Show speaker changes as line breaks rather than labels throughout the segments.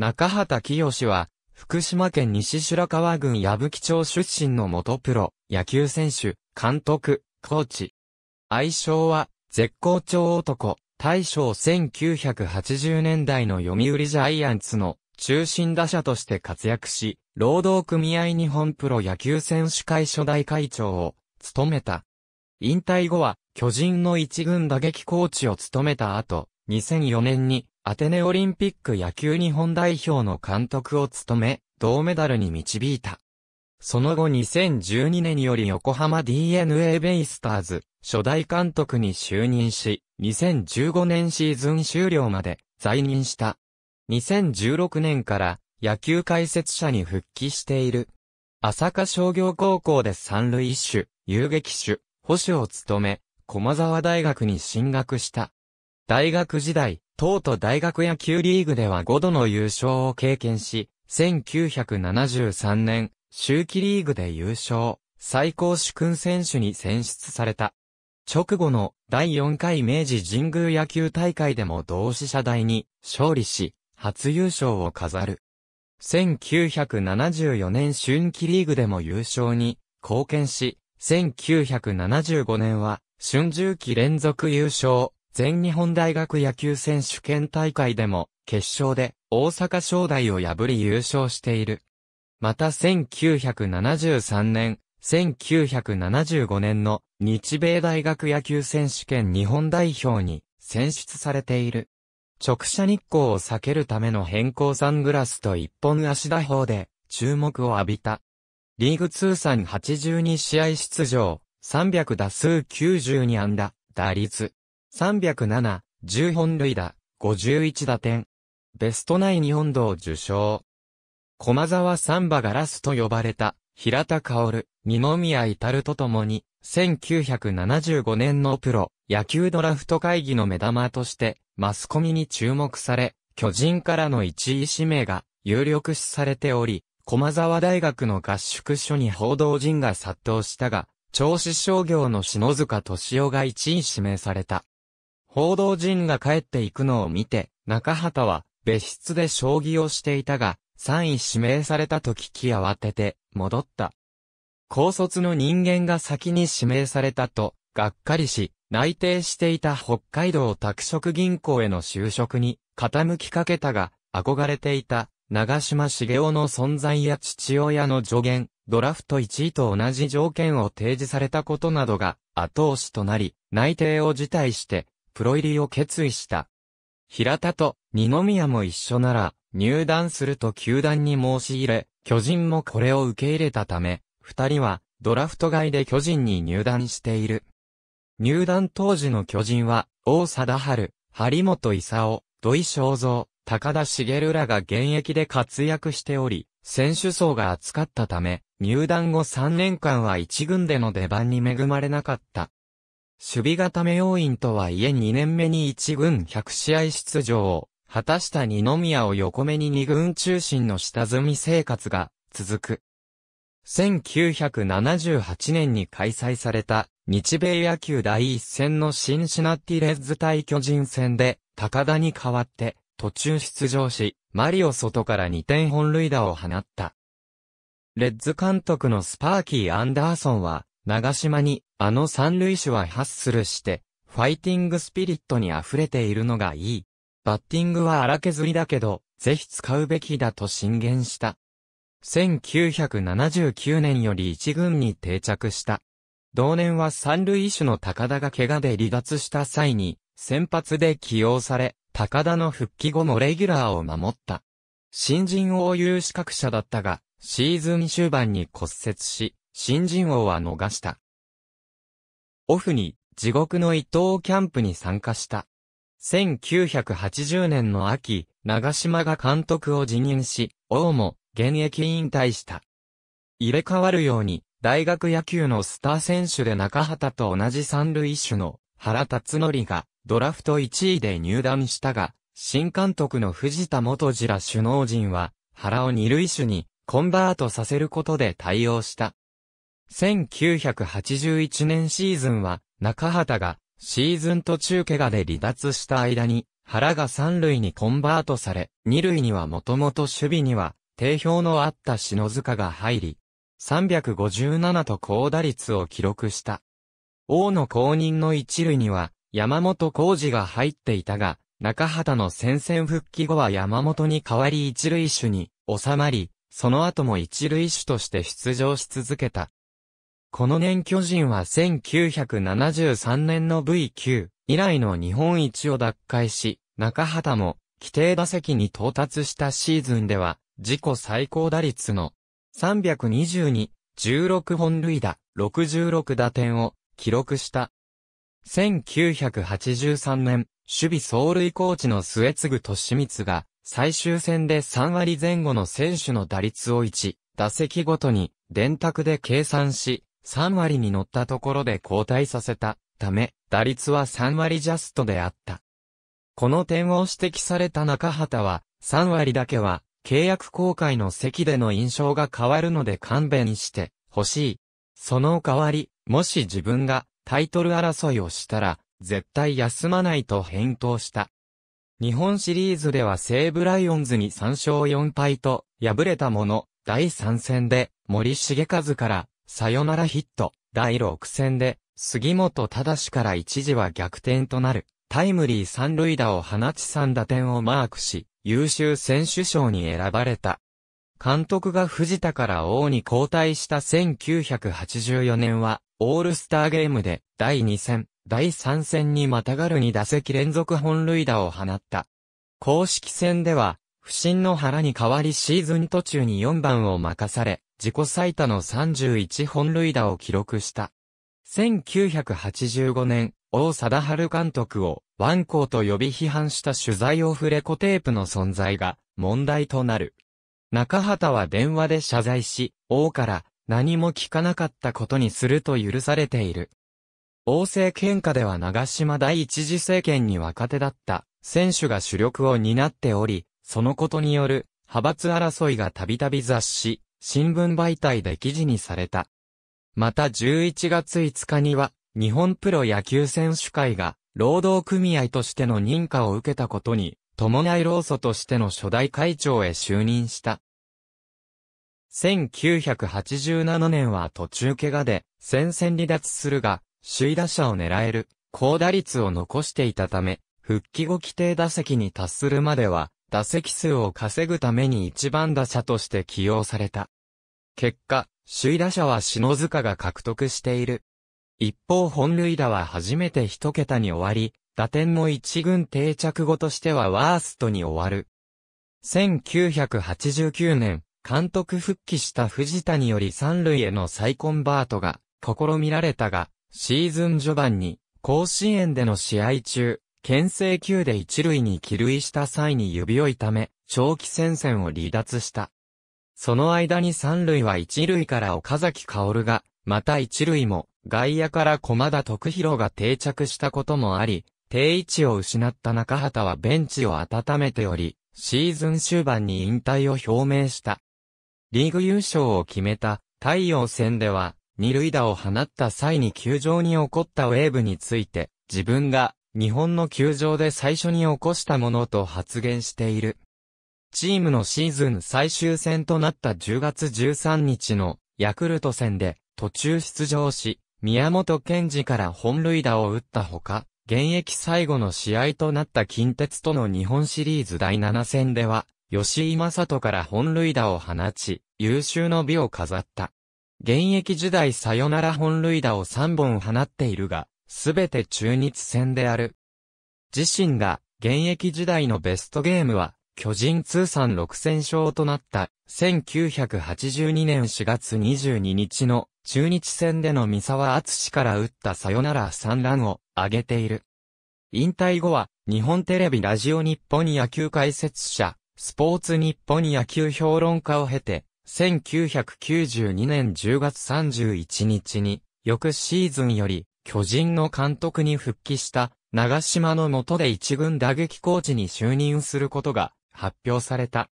中畑清は、福島県西白川郡矢吹町出身の元プロ、野球選手、監督、コーチ。愛称は、絶好調男、大正1980年代の読売ジャイアンツの中心打者として活躍し、労働組合日本プロ野球選手会初代会長を務めた。引退後は、巨人の一軍打撃コーチを務めた後、2004年にアテネオリンピック野球日本代表の監督を務め、銅メダルに導いた。その後2012年により横浜 DNA ベイスターズ、初代監督に就任し、2015年シーズン終了まで在任した。2016年から野球解説者に復帰している。浅香商業高校で三塁手、遊撃手、保守を務め、駒沢大学に進学した。大学時代、東都大学野球リーグでは5度の優勝を経験し、1973年、秋季リーグで優勝、最高主君選手に選出された。直後の第4回明治神宮野球大会でも同志社大に勝利し、初優勝を飾る。1974年春季リーグでも優勝に貢献し、1975年は春秋季連続優勝、全日本大学野球選手権大会でも、決勝で大阪商大を破り優勝している。また1973年、1975年の日米大学野球選手権日本代表に選出されている。直射日光を避けるための変更サングラスと一本足打法で注目を浴びた。リーグ通算82試合出場、300打数92安打、打率307、10本塁打、51打点。ベストナイン本堂受賞。駒沢サンバガラスと呼ばれた、平田薫、二宮至るとともに、1975年のプロ、野球ドラフト会議の目玉として、マスコミに注目され、巨人からの1位指名が有力視されており、駒沢大学の合宿所に報道陣が殺到したが、調子商業の篠塚敏夫が1位指名された。報道陣が帰っていくのを見て、中畑は別室で将棋をしていたが、3位指名されたと聞き慌てて戻った。高卒の人間が先に指名されたと、がっかりし、内定していた北海道拓殖銀行への就職に傾きかけたが、憧れていた長島茂雄の存在や父親の助言、ドラフト1位と同じ条件を提示されたことなどが後押しとなり、内定を辞退してプロ入りを決意した。平田と二宮も一緒なら、入団すると球団に申し入れ、巨人もこれを受け入れたため、二人はドラフト外で巨人に入団している。入団当時の巨人は、王貞治、張本勲、土井正造、高田茂らが現役で活躍しており、選手層が厚かったため、入団後3年間は一軍での出番に恵まれなかった。守備固め要員とはいえ2年目に1軍100試合出場を果たした二宮を横目に2軍中心の下積み生活が続く。1978年に開催された日米野球第一戦のシンシナティレッズ対巨人戦で高田に代わって途中出場し、マリオ外から2点本塁打を放った。レッズ監督のスパーキー・アンダーソンは長島にあの三塁手はハッスルして、ファイティングスピリットに溢れているのがいい。バッティングは荒削りだけど、ぜひ使うべきだと進言した。1979年より一軍に定着した。同年は三塁手の高田が怪我で離脱した際に、先発で起用され、高田の復帰後もレギュラーを守った。新人王有資格者だったが、シーズン終盤に骨折し、新人王は逃した。オフに、地獄の伊藤キャンプに参加した。1980年の秋、長島が監督を辞任し、王も現役引退した。入れ替わるように、大学野球のスター選手で中畑と同じ三塁手の原辰則がドラフト1位で入団したが、新監督の藤田元次ら首脳陣は、原を二塁手にコンバートさせることで対応した。1981年シーズンは、中畑が、シーズン途中怪我で離脱した間に、原が三塁にコンバートされ、二塁にはもともと守備には、定評のあった篠塚が入り、357と高打率を記録した。王の公認の一塁には、山本浩二が入っていたが、中畑の戦線復帰後は山本に代わり一塁手に収まり、その後も一塁手として出場し続けた。この年巨人は1973年の V 級以来の日本一を奪回し、中畑も規定打席に到達したシーズンでは、自己最高打率の322、16本塁打、66打点を記録した。1983年、守備走塁コーチの末継俊光が、最終戦で3割前後の選手の打率を1、打席ごとに、電卓で計算し、3割に乗ったところで交代させたため、打率は3割ジャストであった。この点を指摘された中畑は、3割だけは、契約公開の席での印象が変わるので勘弁してほしい。その代わり、もし自分がタイトル争いをしたら、絶対休まないと返答した。日本シリーズでは西武ライオンズに3勝4敗と敗れたもの、第3戦で森重和からサヨナラヒット、第6戦で、杉本忠から一時は逆転となる、タイムリー三塁打を放ち三打点をマークし、優秀選手賞に選ばれた。監督が藤田から王に交代した1984年は、オールスターゲームで、第2戦、第3戦にまたがる2打席連続本塁打を放った。公式戦では、不審の原に代わりシーズン途中に4番を任され、自己最多の31本塁打を記録した。1985年、王貞治監督を、ワンコーと呼び批判した取材オフレコテープの存在が、問題となる。中畑は電話で謝罪し、王から何も聞かなかったことにすると許されている。王政喧嘩では長島第一次政権に若手だった選手が主力を担っており、そのことによる派閥争いがたびたび雑誌、新聞媒体で記事にされた。また11月5日には、日本プロ野球選手会が、労働組合としての認可を受けたことに、伴い労組としての初代会長へ就任した。1987年は途中怪我で戦線離脱するが、首位打者を狙える高打率を残していたため、復帰後規定打席に達するまでは打席数を稼ぐために一番打者として起用された。結果、首位打者は篠塚が獲得している。一方本塁打は初めて一桁に終わり、打点も一軍定着後としてはワーストに終わる。1989年、監督復帰した藤田により三塁への再コンバートが試みられたが、シーズン序盤に甲子園での試合中、牽制球で一塁に帰塁した際に指を痛め、長期戦線を離脱した。その間に三塁は一塁から岡崎薫が、また一塁も外野から駒田徳弘が定着したこともあり、定位置を失った中畑はベンチを温めており、シーズン終盤に引退を表明した。リーグ優勝を決めた太陽戦では、二塁打を放った際に球場に起こったウェーブについて、自分が日本の球場で最初に起こしたものと発言している。チームのシーズン最終戦となった10月13日のヤクルト戦で途中出場し、宮本賢治から本塁打を打ったほか、現役最後の試合となった近鉄との日本シリーズ第7戦では、吉井正人から本塁打を放ち、優秀の美を飾った。現役時代サヨナラ本塁打を3本放っているが、すべて中日戦である。自身が現役時代のベストゲームは、巨人通算6000勝となった1982年4月22日の中日戦での三沢敦から打ったサヨナラ3ランを挙げている。引退後は日本テレビラジオ日本野球解説者、スポーツ日本野球評論家を経て、1992年10月31日に、翌シーズンより巨人の監督に復帰した長島の下で一軍打撃コーチに就任することが発表された。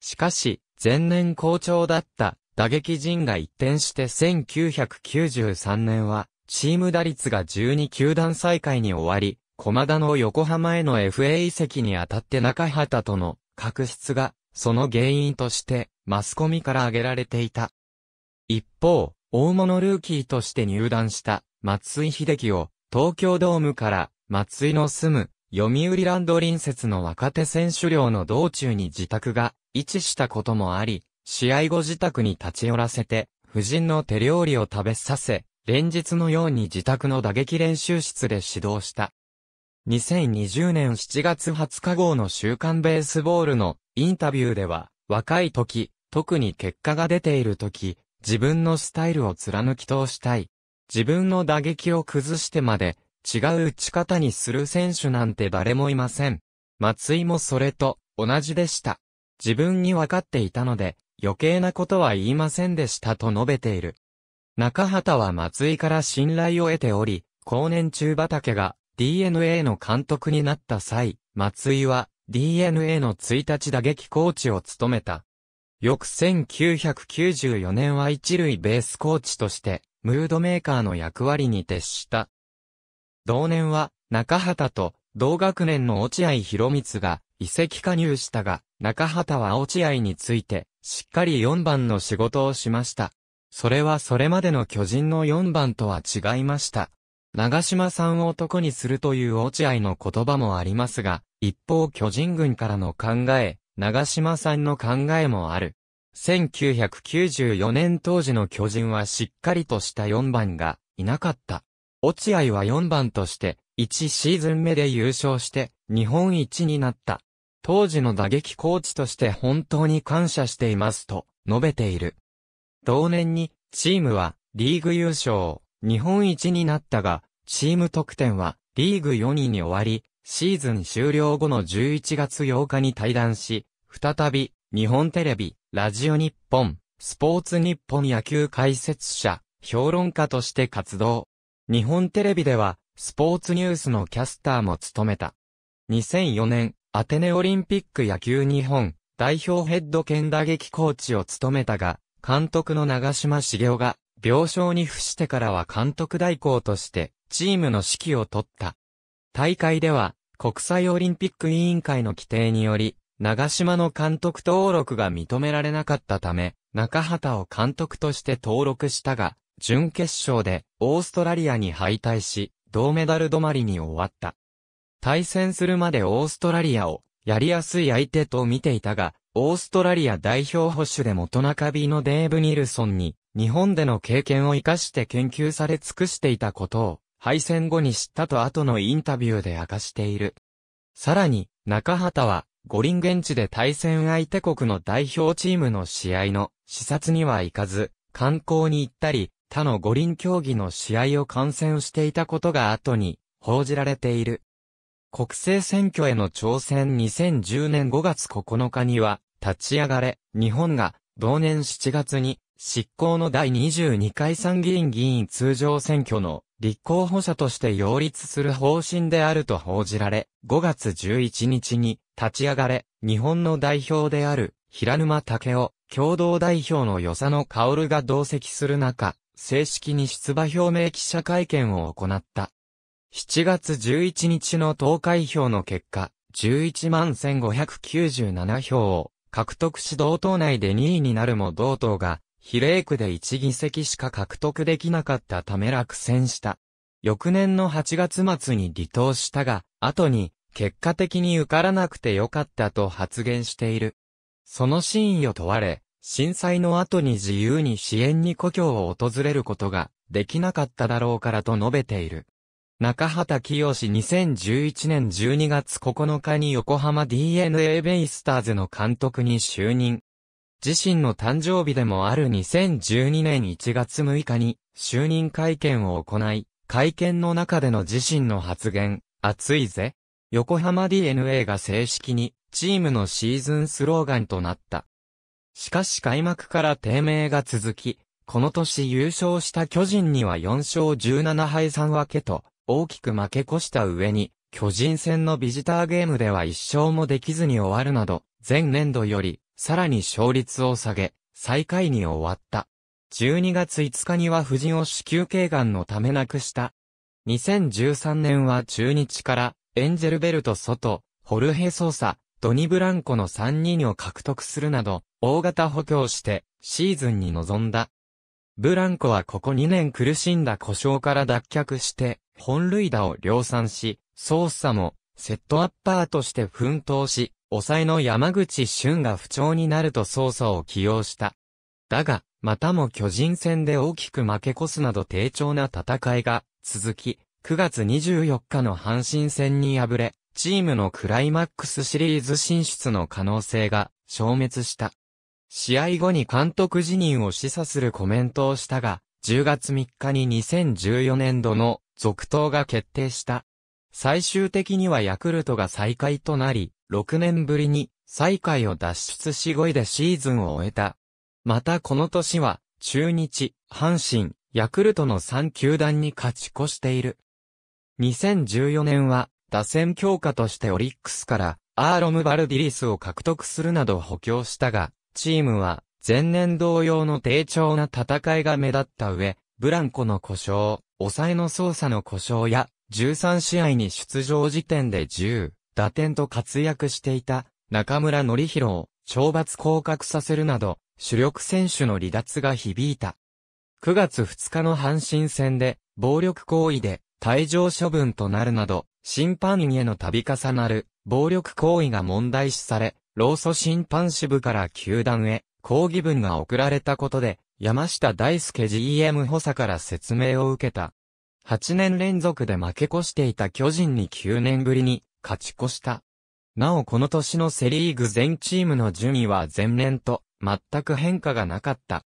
しかし、前年好調だった打撃陣が一転して1993年は、チーム打率が12球団再開に終わり、駒田の横浜への FA 移籍にあたって中畑との確執が、その原因として、マスコミから挙げられていた。一方、大物ルーキーとして入団した松井秀喜を東京ドームから松井の住む読売ランド隣接の若手選手寮の道中に自宅が位置したこともあり、試合後自宅に立ち寄らせて、夫人の手料理を食べさせ、連日のように自宅の打撃練習室で指導した。2020年7月20日号の週刊ベースボールのインタビューでは、若い時、特に結果が出ている時、自分のスタイルを貫き通したい。自分の打撃を崩してまで、違う打ち方にする選手なんて誰もいません。松井もそれと同じでした。自分に分かっていたので、余計なことは言いませんでしたと述べている。中畑は松井から信頼を得ており、後年中畑が DNA の監督になった際、松井は DNA の1日打撃コーチを務めた。翌1994年は一塁ベースコーチとして、ムードメーカーの役割に徹した。同年は、中畑と同学年の落合博光が移籍加入したが、中畑は落合について、しっかり4番の仕事をしました。それはそれまでの巨人の4番とは違いました。長島さんを男にするという落合の言葉もありますが、一方巨人軍からの考え、長島さんの考えもある。1994年当時の巨人はしっかりとした4番がいなかった。落合は4番として1シーズン目で優勝して日本一になった。当時の打撃コーチとして本当に感謝していますと述べている。同年にチームはリーグ優勝、日本一になったが、チーム得点はリーグ4位に終わり、シーズン終了後の11月8日に退団し、再び日本テレビ、ラジオ日本、スポーツ日本野球解説者、評論家として活動。日本テレビでは、スポーツニュースのキャスターも務めた。2004年、アテネオリンピック野球日本代表ヘッド兼打撃コーチを務めたが、監督の長島茂雄が病床に伏してからは監督代行としてチームの指揮を取った。大会では国際オリンピック委員会の規定により長島の監督登録が認められなかったため、中畑を監督として登録したが、準決勝でオーストラリアに敗退し、銅メダル止まりに終わった。対戦するまでオーストラリアをやりやすい相手と見ていたが、オーストラリア代表保守で元中日のデーブ・ニルソンに、日本での経験を活かして研究され尽くしていたことを、敗戦後に知ったと後のインタビューで明かしている。さらに、中畑は、五輪現地で対戦相手国の代表チームの試合の視察には行かず、観光に行ったり、他の五輪競技の試合を観戦していたことが後に報じられている。国政選挙への挑戦2010年5月9日には、立ち上がれ、日本が同年7月に執行の第22回参議院議員通常選挙の立候補者として擁立する方針であると報じられ、5月11日に立ち上がれ、日本の代表である、平沼武雄、共同代表の与佐野薫が同席する中、正式に出馬表明記者会見を行った。7月11日の投開票の結果、11万1597票を獲得し同党内で2位になるも同党が、比例区で1議席しか獲得できなかったため落選した。翌年の8月末に離党したが、後に、結果的に受からなくてよかったと発言している。その真意を問われ、震災の後に自由に支援に故郷を訪れることができなかっただろうからと述べている。中畑清2011年12月9日に横浜 DNA ベイスターズの監督に就任。自身の誕生日でもある2012年1月6日に就任会見を行い、会見の中での自身の発言、熱いぜ。横浜 DNA が正式にチームのシーズンスローガンとなった。しかし開幕から低迷が続き、この年優勝した巨人には4勝17敗3分けと、大きく負け越した上に、巨人戦のビジターゲームでは1勝もできずに終わるなど、前年度より、さらに勝率を下げ、最下位に終わった。12月5日には夫人を子宮頸がんのため亡くした。2013年は中日からエンジェルベルト・ソト、ホルヘ・ソーサ、ドニ・ブランコの3人を獲得するなど、大型補強してシーズンに臨んだ。ブランコはここ2年苦しんだ故障から脱却して、本塁打を量産し、ソーサもセットアッパーとして奮闘し、抑えの山口俊が不調になると操作を起用した。だが、またも巨人戦で大きく負け越すなど低調な戦いが続き、9月24日の阪神戦に敗れ、チームのクライマックスシリーズ進出の可能性が消滅した。試合後に監督辞任を示唆するコメントをしたが、10月3日に2014年度の続投が決定した。最終的にはヤクルトが再開となり、6年ぶりに最下位を脱出し5位でシーズンを終えた。またこの年は、中日、阪神、ヤクルトの3球団に勝ち越している。2014年は、打線強化としてオリックスから、アーロム・バルディリスを獲得するなど補強したが、チームは、前年同様の低調な戦いが目立った上、ブランコの故障、抑えの操作の故障や、13試合に出場時点で10、打点と活躍していた、中村則弘を、懲罰降格させるなど、主力選手の離脱が響いた。9月2日の阪神戦で、暴力行為で、退場処分となるなど、審判員への度重なる暴力行為が問題視され、労組審判支部から球団へ抗議文が送られたことで、山下大輔 GM 補佐から説明を受けた。8年連続で負け越していた巨人に9年ぶりに勝ち越した。なおこの年のセリーグ全チームの順位は前年と全く変化がなかった。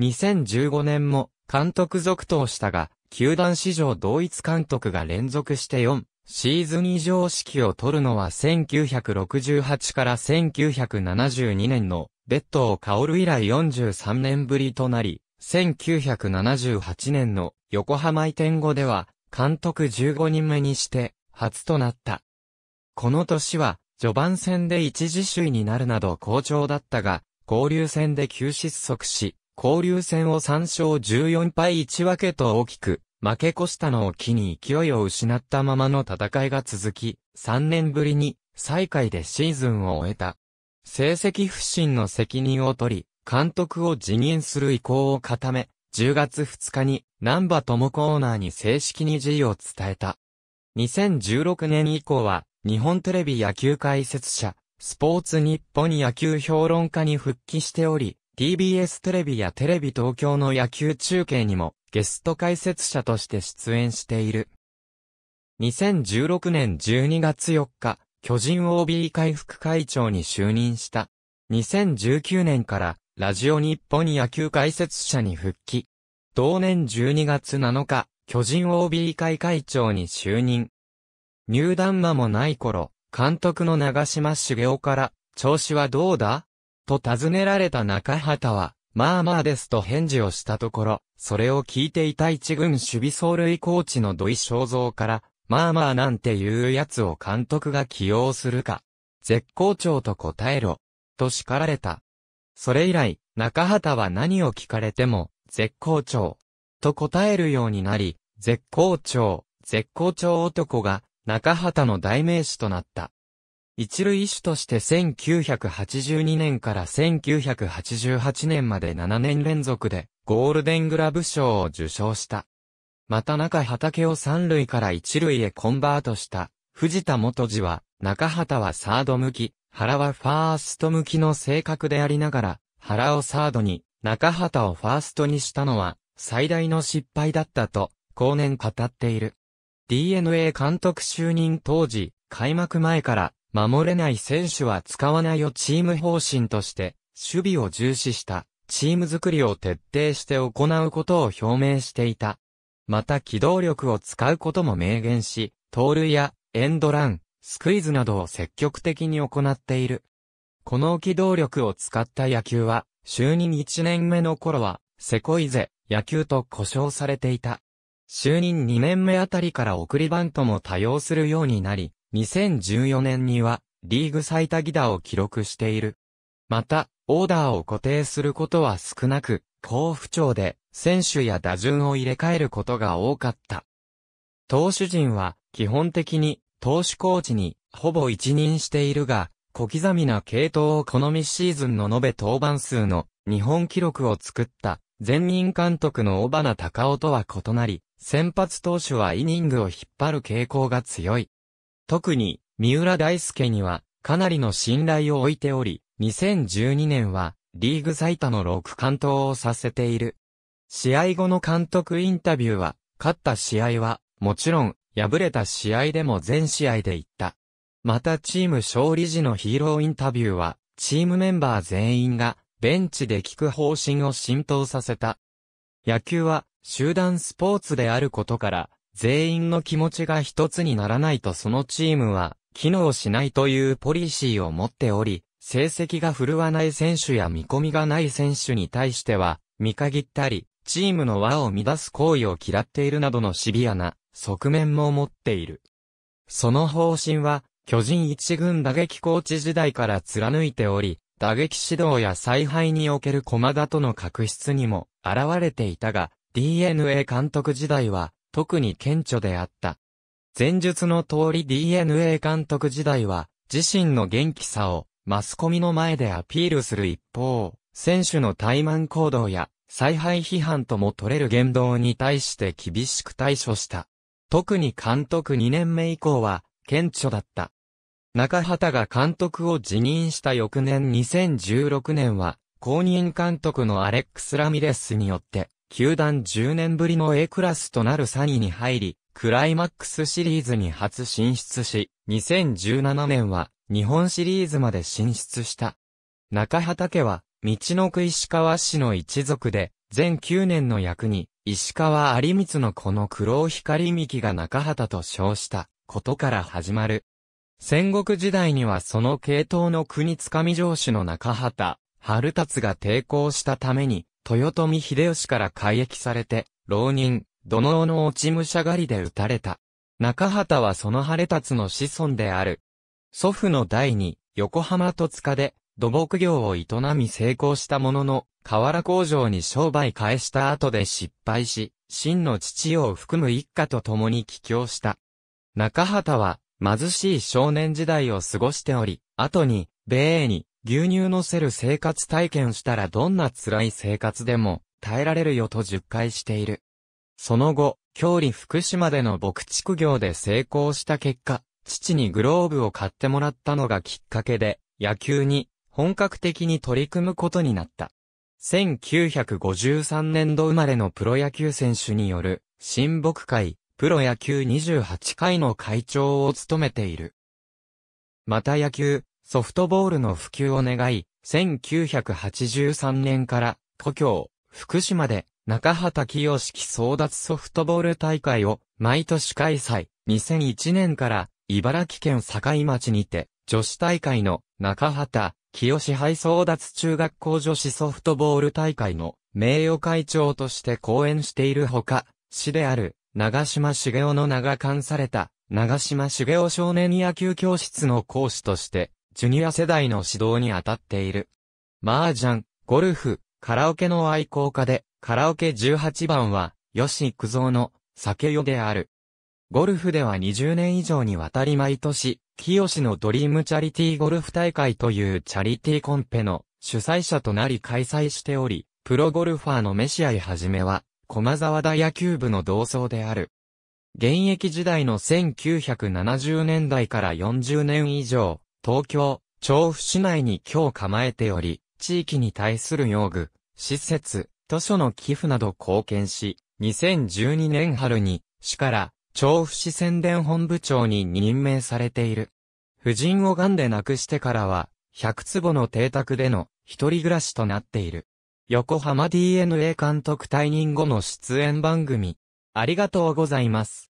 2015年も監督続投したが、球団史上同一監督が連続して4シーズン以上指揮を取るのは1968から1972年のベッドを香る以来43年ぶりとなり、1978年の横浜移転後では監督15人目にして初となった。この年は序盤戦で一時首位になるなど好調だったが、交流戦で急失速し、交流戦を3勝14敗1分けと大きく、負け越したのを機に勢いを失ったままの戦いが続き、3年ぶりに最下位でシーズンを終えた。成績不振の責任を取り、監督を辞任する意向を固め、10月2日に、南波智コーナーに正式に辞意を伝えた。2016年以降は、日本テレビ野球解説者、スポーツ日本野球評論家に復帰しており、TBS テレビやテレビ東京の野球中継にもゲスト解説者として出演している。2016年12月4日、巨人 OB 回復会長に就任した。2019年からラジオ日本野球解説者に復帰。同年12月7日、巨人 OB 会会長に就任。入団間もない頃、監督の長島茂雄から、調子はどうだと尋ねられた中畑は、まあまあですと返事をしたところ、それを聞いていた一軍守備走塁コーチの土井正造から、まあまあなんていうやつを監督が起用するか。絶好調と答えろ。と叱られた。それ以来、中畑は何を聞かれても、絶好調。と答えるようになり、絶好調、絶好調男が、中畑の代名詞となった。一類医師として1982年から1988年まで7年連続でゴールデングラブ賞を受賞した。また中畑を三類から一類へコンバートした藤田元次は中畑はサード向き、原はファースト向きの性格でありながら原をサードに中畑をファーストにしたのは最大の失敗だったと後年語っている。DNA 監督就任当時開幕前から守れない選手は使わないをチーム方針として、守備を重視したチーム作りを徹底して行うことを表明していた。また機動力を使うことも明言し、盗塁やエンドラン、スクイズなどを積極的に行っている。この機動力を使った野球は、就任1年目の頃は、セコイゼ、野球と呼称されていた。就任2年目あたりから送りバントも多用するようになり、2014年には、リーグ最多犠打を記録している。また、オーダーを固定することは少なく、好不調で、選手や打順を入れ替えることが多かった。投手陣は、基本的に、投手コーチに、ほぼ一任しているが、小刻みな系統を好みシーズンの延べ登板数の日本記録を作った、前任監督の小花隆夫とは異なり、先発投手はイニングを引っ張る傾向が強い。特に、三浦大輔には、かなりの信頼を置いており、2012年は、リーグ最多の6関東をさせている。試合後の監督インタビューは、勝った試合は、もちろん、敗れた試合でも全試合で行った。またチーム勝利時のヒーローインタビューは、チームメンバー全員が、ベンチで聞く方針を浸透させた。野球は、集団スポーツであることから、全員の気持ちが一つにならないとそのチームは機能しないというポリシーを持っており、成績が振るわない選手や見込みがない選手に対しては、見限ったり、チームの輪を乱す行為を嫌っているなどのシビアな側面も持っている。その方針は、巨人一軍打撃コーチ時代から貫いており、打撃指導や采配における駒田との確執にも現れていたが、DNA 監督時代は、特に顕著であった。前述の通り DNA 監督時代は、自身の元気さをマスコミの前でアピールする一方、選手の怠慢行動や、采配批判とも取れる言動に対して厳しく対処した。特に監督2年目以降は、顕著だった。中畑が監督を辞任した翌年2016年は、公認監督のアレックス・ラミレスによって、球団10年ぶりの A クラスとなる3位に入り、クライマックスシリーズに初進出し、2017年は日本シリーズまで進出した。中畑家は、道のく石川市の一族で、全9年の役に、石川有光のこの黒光幹が中畑と称したことから始まる。戦国時代にはその系統の国つかみ城主の中畑、春達が抵抗したために、豊臣秀吉から改役されて、浪人、土のの落ち武者狩りで撃たれた。中畑はその晴れ立つの子孫である。祖父の代に、横浜戸塚で、土木業を営み成功したものの、河原工場に商売返した後で失敗し、真の父を含む一家と共に帰郷した。中畑は、貧しい少年時代を過ごしており、後に、米英に、牛乳のせる生活体験したらどんな辛い生活でも耐えられるよと十回している。その後、郷里福島での牧畜業で成功した結果、父にグローブを買ってもらったのがきっかけで、野球に本格的に取り組むことになった。1953年度生まれのプロ野球選手による、新牧会、プロ野球28回の会長を務めている。また野球、ソフトボールの普及を願い、1983年から故郷、福島で中畑清争奪ソフトボール大会を毎年開催。2001年から茨城県境町にて女子大会の中畑清杯争奪中学校女子ソフトボール大会の名誉会長として講演しているほか、市である長島茂雄の名が冠された長島茂雄少年野球教室の講師としてジュニア世代の指導に当たっている。麻雀、ゴルフ、カラオケの愛好家で、カラオケ18番は、吉幾三の酒よである。ゴルフでは20年以上にわたり毎年、清のドリームチャリティーゴルフ大会というチャリティーコンペの主催者となり開催しており、プロゴルファーのメシアイはじめは、駒沢大野球部の同窓である。現役時代の1970年代から40年以上、東京、調布市内に今日構えており、地域に対する用具、施設、図書の寄付など貢献し、2012年春に、市から、調布市宣伝本部長に任命されている。夫人を癌で亡くしてからは、100坪の邸宅での一人暮らしとなっている。横浜 DNA 監督退任後の出演番組、ありがとうございます。